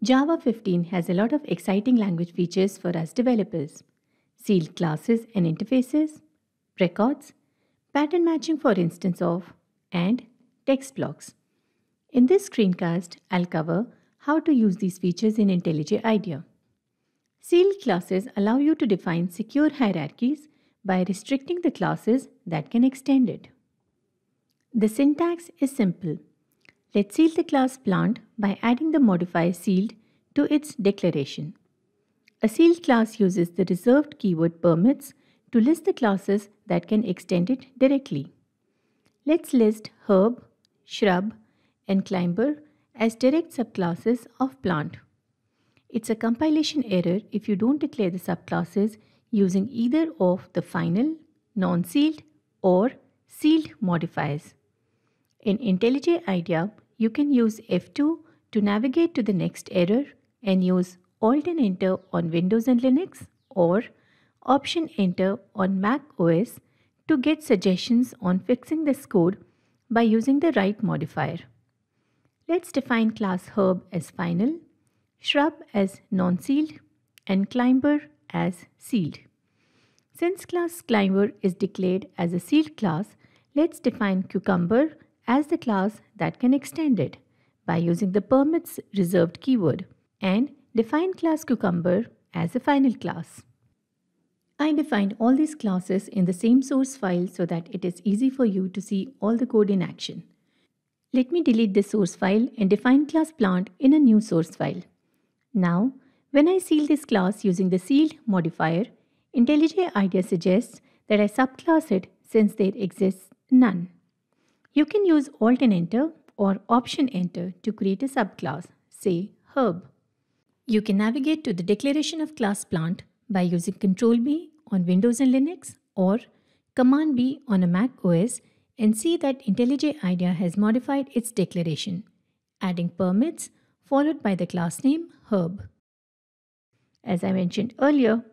Java 15 has a lot of exciting language features for us developers. Sealed classes and interfaces, records, pattern matching for instance of, and text blocks. In this screencast, I'll cover how to use these features in IntelliJ IDEA. Sealed classes allow you to define secure hierarchies by restricting the classes that can extend it. The syntax is simple. Let's seal the class plant by adding the modifier sealed to its declaration. A sealed class uses the reserved keyword permits to list the classes that can extend it directly. Let's list herb, shrub, and climber as direct subclasses of plant. It's a compilation error if you don't declare the subclasses using either of the final, non-sealed or sealed modifiers. In IntelliJ IDEA, you can use F2 to navigate to the next error and use Alt and Enter on Windows and Linux or Option Enter on Mac OS to get suggestions on fixing this code by using the right modifier. Let's define class herb as final, shrub as non-sealed and climber as sealed. Since class climber is declared as a sealed class, let's define cucumber as the class that can extend it by using the permits reserved keyword and define class cucumber as a final class. I defined all these classes in the same source file so that it is easy for you to see all the code in action. Let me delete this source file and define class plant in a new source file. Now, when I seal this class using the sealed modifier, IntelliJ IDEA suggests that I subclass it since there exists none. You can use alt and enter or option enter to create a subclass, say herb. You can navigate to the declaration of class plant by using Ctrl B on Windows and Linux or Command B on a Mac OS and see that IntelliJ IDEA has modified its declaration, adding permits followed by the class name herb. As I mentioned earlier,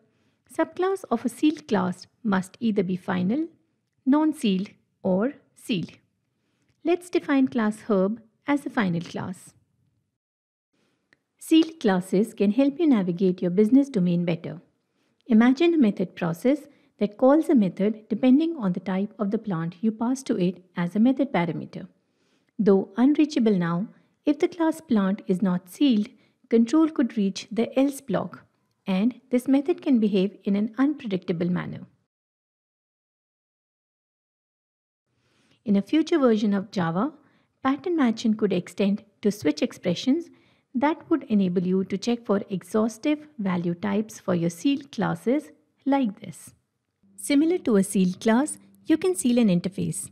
subclass of a sealed class must either be final, non-sealed or sealed. Let's define class herb as a final class. Sealed classes can help you navigate your business domain better. Imagine a method process that calls a method depending on the type of the plant you pass to it as a method parameter. Though unreachable now, if the class plant is not sealed, control could reach the else block and this method can behave in an unpredictable manner. In a future version of Java, pattern matching could extend to switch expressions that would enable you to check for exhaustive value types for your sealed classes like this. Similar to a sealed class, you can seal an interface.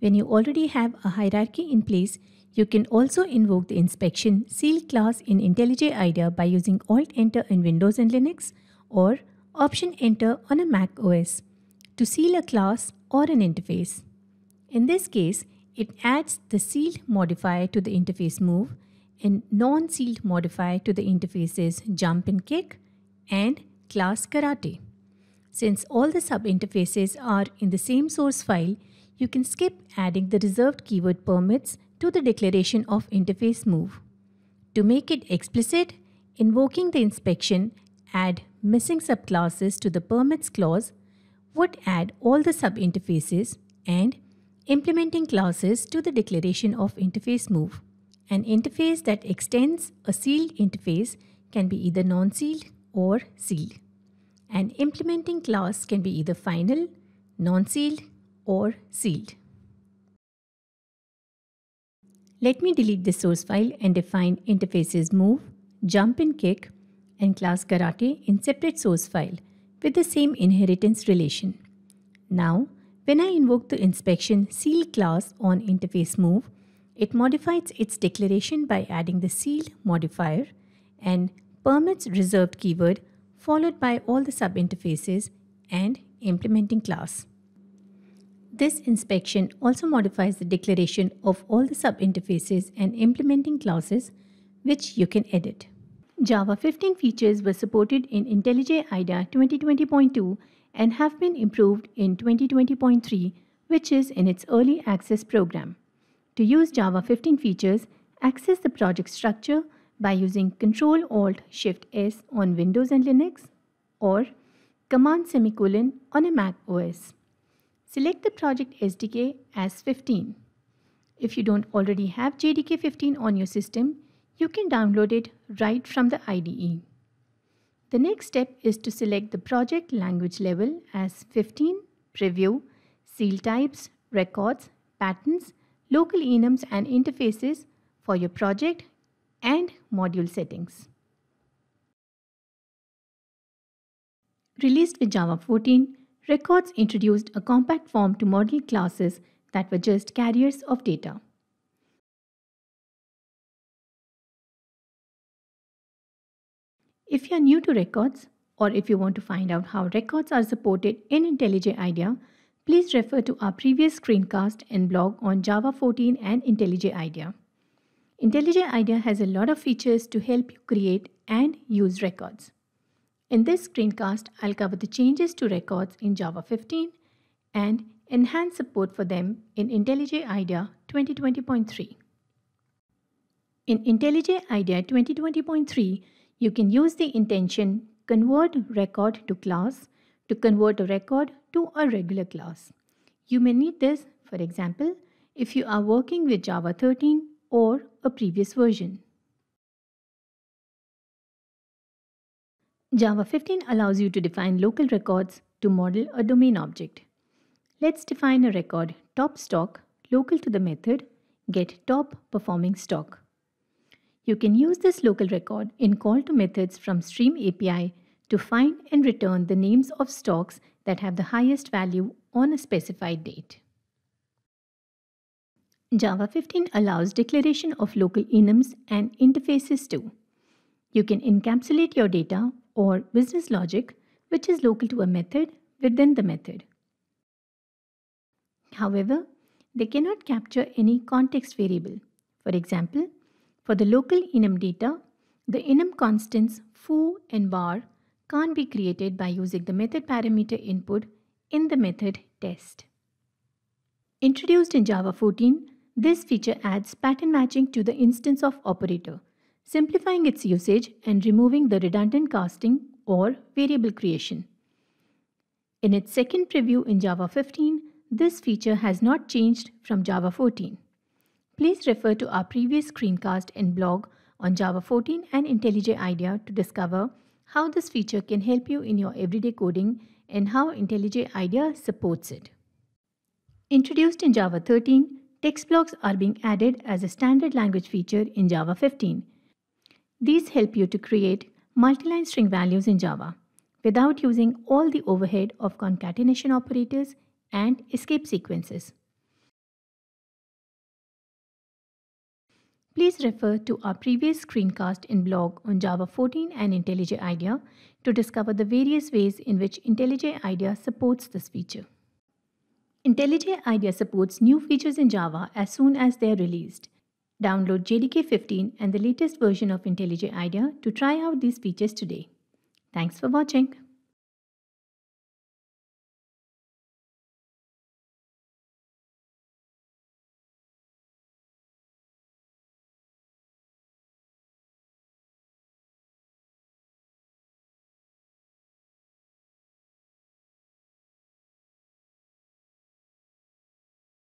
When you already have a hierarchy in place, you can also invoke the inspection seal class in IntelliJ IDEA by using Alt-Enter in Windows and Linux or Option-Enter on a Mac OS to seal a class or an interface. In this case, it adds the sealed modifier to the interface move and non-sealed modifier to the interfaces jump and kick and class karate. Since all the sub-interfaces are in the same source file, you can skip adding the reserved keyword permits to the declaration of interface move. To make it explicit, invoking the inspection add missing subclasses to the permits clause would add all the subinterfaces and implementing classes to the declaration of interface move. An interface that extends a sealed interface can be either non-sealed or sealed. An implementing class can be either final, non-sealed or sealed. Let me delete the source file and define interfaces move, jump and kick, and class karate in separate source file with the same inheritance relation. Now, when I invoke the inspection seal class on interface move, it modifies its declaration by adding the seal modifier and permits reserved keyword followed by all the subinterfaces and implementing class. This inspection also modifies the declaration of all the subinterfaces and implementing classes which you can edit. Java 15 features were supported in IntelliJ IDEA 2020.2 and have been improved in 2020.3, which is in its early access program. To use Java 15 features, access the project structure by using Ctrl Alt Shift S on Windows and Linux or Command semicolon on a Mac OS. Select the project SDK as 15. If you don't already have JDK 15 on your system, you can download it right from the IDE. The next step is to select the project language level as 15, preview, seal types, records, patterns, local enums and interfaces for your project and module settings. Released with Java 14, records introduced a compact form to model classes that were just carriers of data. If you are new to records or if you want to find out how records are supported in IntelliJ IDEA, please refer to our previous screencast and blog on Java 14 and IntelliJ IDEA. IntelliJ IDEA has a lot of features to help you create and use records. In this screencast, I'll cover the changes to records in Java 15 and enhance support for them in IntelliJ IDEA 2020.3. In IntelliJ IDEA 2020.3, you can use the intention convert record to class to convert a record to a regular class. You may need this, for example, if you are working with Java 13 or a previous version. Java 15 allows you to define local records to model a domain object. Let's define a record top stock local to the method get top performing stock. You can use this local record in call to methods from Stream API to find and return the names of stocks that have the highest value on a specified date. Java 15 allows declaration of local enums and interfaces too. You can encapsulate your data or business logic, which is local to a method, within the method. However, they cannot capture any context variable. For example, for the local enum data, the enum constants foo and bar can't be created by using the method parameter input in the method test. Introduced in Java 14, this feature adds pattern matching to the instance of operator, simplifying its usage and removing the redundant casting or variable creation. In its second preview in Java 15, this feature has not changed from Java 14. Please refer to our previous screencast and blog on Java 14 and IntelliJ IDEA to discover how this feature can help you in your everyday coding and how IntelliJ IDEA supports it. Introduced in Java 13, text blocks are being added as a standard language feature in Java 15. These help you to create multi-line string values in Java without using all the overhead of concatenation operators and escape sequences. Please refer to our previous screencast and blog on Java 14 and IntelliJ IDEA to discover the various ways in which IntelliJ IDEA supports this feature. IntelliJ IDEA supports new features in Java as soon as they are released. Download JDK 15 and the latest version of IntelliJ IDEA to try out these features today. Thanks for watching.